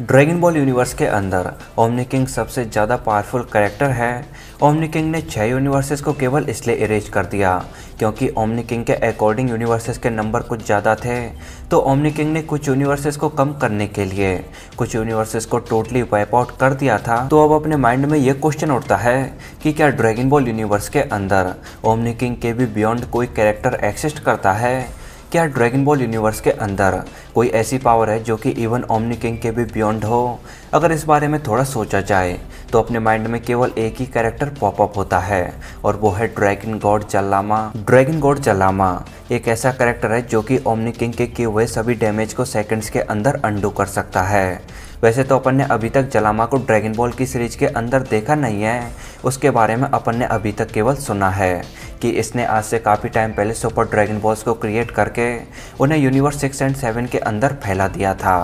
dragon ball universe के अंदर omni King सबसे ज़्यादा पावरफुल करेक्टर है ओमनी किंग ने छः यूनिवर्सेस को केवल इसलिए इरेज कर दिया क्योंकि ओमनी किंग के अकॉर्डिंग यूनिवर्सेस के नंबर कुछ ज़्यादा थे तो ओमनी किंग ने कुछ यूनिवर्सेस को कम करने के लिए कुछ यूनिवर्सेस को टोटली वाइप आउट कर दिया था तो अब अपने माइंड में ये क्वेश्चन उठता है कि क्या ड्रैगन बॉल यूनिवर्स के अंदर ओमनी किंग के भी बियॉन्ड कोई कैरेक्टर एक्सिस्ट करता है क्या ड्रैगन बॉल यूनिवर्स के अंदर कोई ऐसी पावर है जो कि इवन ओमनी किंग के भी बियॉन्ड हो अगर इस बारे में थोड़ा सोचा जाए तो अपने माइंड में केवल एक ही कैरेक्टर पॉपअप होता है और वो है dragon god Zalama dragon god Zalama एक ऐसा कैरेक्टर है जो कि ओमनी किंग के किए हुए सभी डैमेज को सेकंड्स के अंदर अंडू कर सकता है वैसे तो अपन ने अभी तक जलामा को ड्रैगन बॉल की सीरीज के अंदर देखा नहीं है उसके बारे में अपन ने अभी तक केवल सुना है कि इसने आज से काफ़ी टाइम पहले सुपर ड्रैगन बॉल्स को क्रिएट करके उन्हें यूनिवर्स सिक्स एंड सेवन के अंदर फैला दिया था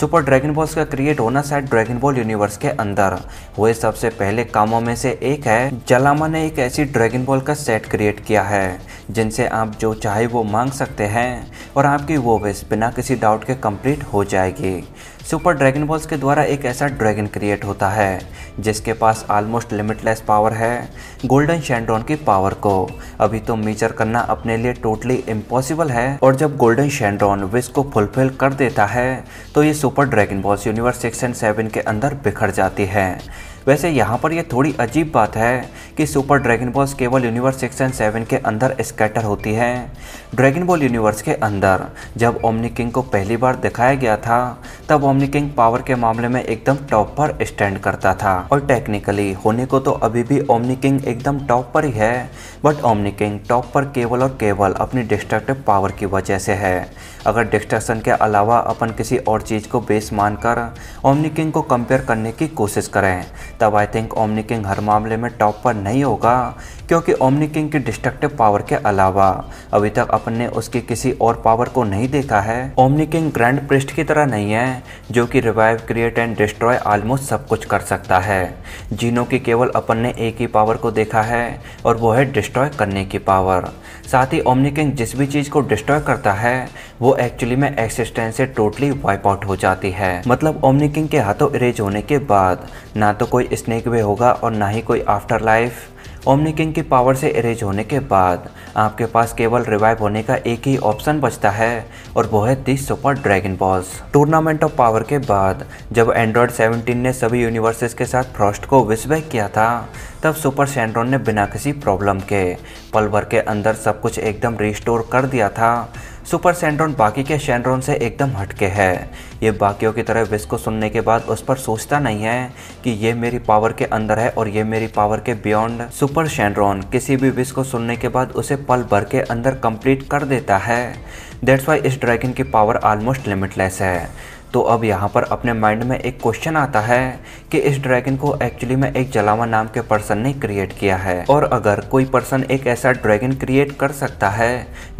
सुपर ड्रैगन बॉल्स का क्रिएट होना शायद ड्रैगन बॉल यूनिवर्स के अंदर वो सबसे पहले कामों में से एक है जलामा ने एक ऐसी ड्रैगन बॉल का सेट क्रिएट किया है जिनसे आप जो चाहे वो मांग सकते हैं और आपकी वो विश बिना किसी डाउट के कंप्लीट हो जाएगी सुपर ड्रैगन बॉल्स के द्वारा एक ऐसा ड्रैगन क्रिएट होता है जिसके पास ऑलमोस्ट लिमिटलेस पावर है गोल्डन शेंड्रॉन की पावर को अभी तो मेजर करना अपने लिए टोटली इम्पॉसिबल है और जब गोल्डन शेंड्रॉन विश को फुलफिल कर देता है तो ये super dragon balls universe six and seven के अंदर बिखर जाती है वैसे यहाँ पर यह थोड़ी अजीब बात है कि सुपर ड्रैगन बॉल्स केवल यूनिवर्स सेक्शन सेवन के अंदर स्कैटर होती है ड्रैगन बॉल यूनिवर्स के अंदर जब ओमनी किंग को पहली बार दिखाया गया था तब ओमनी किंग पावर के मामले में एकदम टॉप पर स्टैंड करता था और टेक्निकली होने को तो अभी भी ओमनी किंग एकदम टॉप पर ही है बट ओमनी किंग टॉप पर केवल और केवल अपनी डिस्ट्रक्टिव पावर की वजह से है अगर डिस्ट्रक्शन के अलावा अपन किसी और चीज़ को बेस मानकर ओमनी किंग को कंपेयर करने की कोशिश करें तब आई थिंक ओमनी किंग हर मामले में टॉप पर नहीं होगा क्योंकि ओमनी किंग की डिस्ट्रक्टिव पावर के अलावा अभी तक अपन ने उसकी किसी और पावर को नहीं देखा है ओमनी किंग ग्रैंड प्रिस्ट की तरह नहीं है जो कि revive create and destroy almost सब कुछ कर सकता है जिनों की केवल अपन ने एक ही पावर को देखा है और वो है डिस्ट्रॉय करने की पावर साथ ही ओमनी किंग जिस भी चीज़ को डिस्ट्रॉय करता है वो एक्चुअली में एक्सिस्टेंस से टोटली वाइप आउट हो जाती है मतलब ओमनी किंग के हाथों इरेज होने के बाद ना तो कोई स्नेक वे होगा और ना ही कोई आफ्टर लाइफ ओमनी किंग की पावर से एरेज होने के बाद आपके पास केवल रिवाइव होने का एक ही ऑप्शन बचता है और वो है this super dragon balls tournament of power के बाद जब एंड्रॉयड 17 ने सभी यूनिवर्सेस के साथ फ्रॉस्ट को विशबैक किया था तब सुपर सेंड्रॉन ने बिना किसी प्रॉब्लम के पलवर के अंदर सब कुछ एकदम रिस्टोर कर दिया था सुपर सेंड्रॉन बाकी के शेंड्रॉन से एकदम हटके है ये बाकियों की तरह विस को सुनने के बाद उस पर सोचता नहीं है कि ये मेरी पावर के अंदर है और ये मेरी पावर के बियॉन्ड सुपर सैंड्रॉन किसी भी विस को सुनने के बाद उसे पल भर के अंदर कंप्लीट कर देता है दैट्स वाई इस ड्रैगन की पावर ऑलमोस्ट लिमिटलेस है तो अब यहाँ पर अपने माइंड में एक क्वेश्चन आता है कि इस ड्रैगन को एक्चुअली में एक जलावा नाम के पर्सन ने क्रिएट किया है और अगर कोई पर्सन एक ऐसा ड्रैगन क्रिएट कर सकता है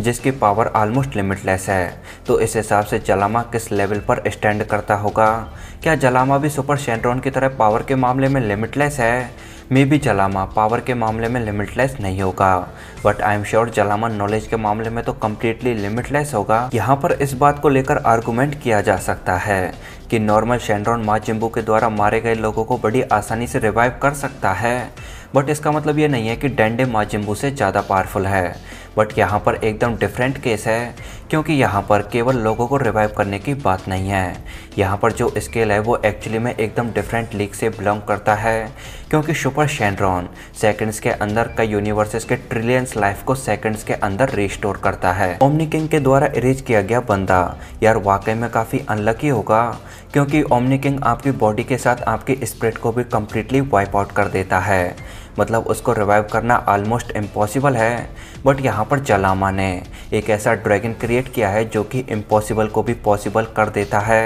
जिसकी पावर ऑलमोस्ट लिमिटलेस है तो इस हिसाब से जलामा किस लेवल पर स्टैंड करता होगा क्या जलामा भी सुपर शेंड्रॉन की तरह पावर के मामले में लिमिटलेस है मे भी जलामा पावर के मामले में लिमिटलेस नहीं होगा but I am sure Zalama knowledge के मामले में तो कम्प्लीटली लिमिटलेस होगा यहाँ पर इस बात को लेकर आर्गूमेंट किया जा सकता है कि नॉर्मल माँ माजिम्बू के द्वारा मारे गए लोगों को बड़ी आसानी से रिवाइव कर सकता है बट इसका मतलब ये नहीं है कि डेंडे माजिम्बू से ज़्यादा पावरफुल है बट यहाँ पर एकदम डिफरेंट केस है क्योंकि यहाँ पर केवल लोगों को रिवाइव करने की बात नहीं है यहाँ पर जो स्केल है वो एक्चुअली में एकदम डिफरेंट लीग से बिलोंग करता है क्योंकि सुपर शेंड्रॉन सेकंड्स के अंदर कई यूनिवर्सेस के ट्रिलियंस लाइफ को सेकंड्स के अंदर रिस्टोर करता है ओमनी किंग के द्वारा इरेज किया गया बंदा यार वाकई में काफ़ी अनलकी होगा क्योंकि ओमनी किंग आपकी बॉडी के साथ आपके स्प्रिट को भी कम्प्लीटली वाइप आउट कर देता है मतलब उसको रिवाइव करना ऑलमोस्ट इम्पॉसिबल है बट यहाँ पर जलामा ने एक ऐसा ड्रैगन क्रिएट किया है जो कि इम्पॉसिबल को भी पॉसिबल कर देता है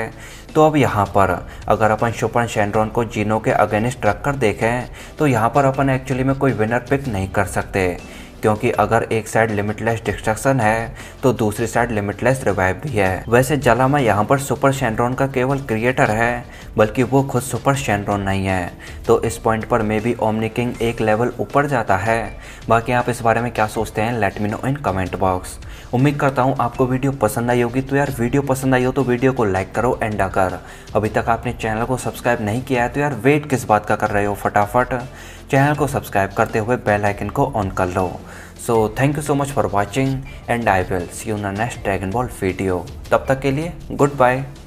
तो अब यहाँ पर अगर अपन शुपन शेंड्रॉन को जीनो के अगेंस्ट रख कर देखें तो यहाँ पर अपन एक्चुअली में कोई विनर पिक नहीं कर सकते क्योंकि अगर एक साइड लिमिटलेस डिस्ट्रक्शन है तो दूसरी साइड लिमिटलेस रिवाइव भी है वैसे जलामा यहाँ पर सुपर शेनरॉन का केवल क्रिएटर है बल्कि वो खुद सुपर शेनरॉन नहीं है तो इस पॉइंट पर मे बी ओमनी किंग एक लेवल ऊपर जाता है बाकी आप इस बारे में क्या सोचते हैं let me know in comment box उम्मीद करता हूँ आपको वीडियो पसंद आई होगी तो यार वीडियो पसंद आई हो तो वीडियो को लाइक करो एंड अगर अभी तक आपने चैनल को सब्सक्राइब नहीं किया है तो यार वेट किस बात का कर रहे हो फटाफट चैनल को सब्सक्राइब करते हुए बेल आइकन को ऑन कर लो so thank you so much for watching and I will see you ना नेक्स्ट ड्रैगन बॉल वीडियो तब तक के लिए गुड बाय